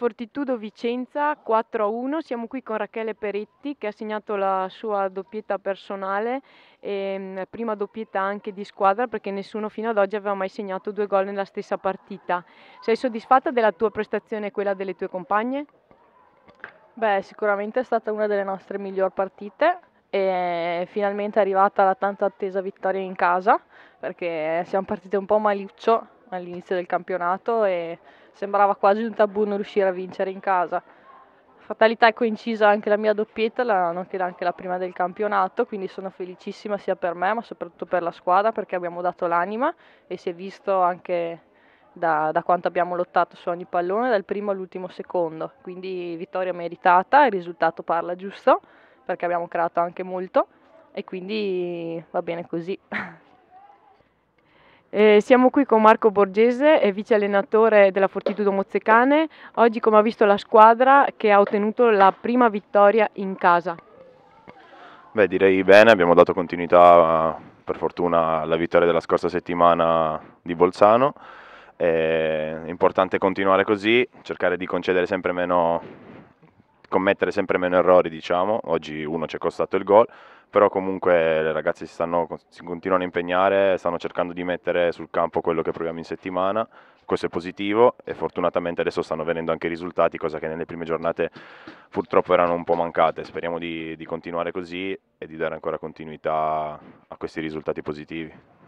Fortitudo Vicenza 4-1, a siamo qui con Rachele Peretti che ha segnato la sua doppietta personale e ehm, prima doppietta anche di squadra perché nessuno fino ad oggi aveva mai segnato due gol nella stessa partita. Sei soddisfatta della tua prestazione e quella delle tue compagne? Beh, sicuramente è stata una delle nostre migliori partite e finalmente è arrivata la tanto attesa vittoria in casa perché siamo partite un po' maliccio all'inizio del campionato e sembrava quasi un tabù non riuscire a vincere in casa. Fatalità è coincisa anche la mia doppietta, la, nonché anche la prima del campionato, quindi sono felicissima sia per me ma soprattutto per la squadra perché abbiamo dato l'anima e si è visto anche da, da quanto abbiamo lottato su ogni pallone, dal primo all'ultimo secondo. Quindi vittoria meritata, il risultato parla giusto perché abbiamo creato anche molto e quindi va bene così. Eh, siamo qui con Marco Borgese, vice allenatore della Fortitudo Mozzecane. Oggi, come ha visto la squadra, che ha ottenuto la prima vittoria in casa. Beh, direi bene, abbiamo dato continuità per fortuna alla vittoria della scorsa settimana di Bolzano. È importante continuare così, cercare di concedere sempre meno commettere sempre meno errori, diciamo. Oggi uno ci è costato il gol, però comunque le ragazze si, stanno, si continuano a impegnare, stanno cercando di mettere sul campo quello che proviamo in settimana. Questo è positivo e fortunatamente adesso stanno venendo anche i risultati, cosa che nelle prime giornate purtroppo erano un po' mancate. Speriamo di, di continuare così e di dare ancora continuità a questi risultati positivi.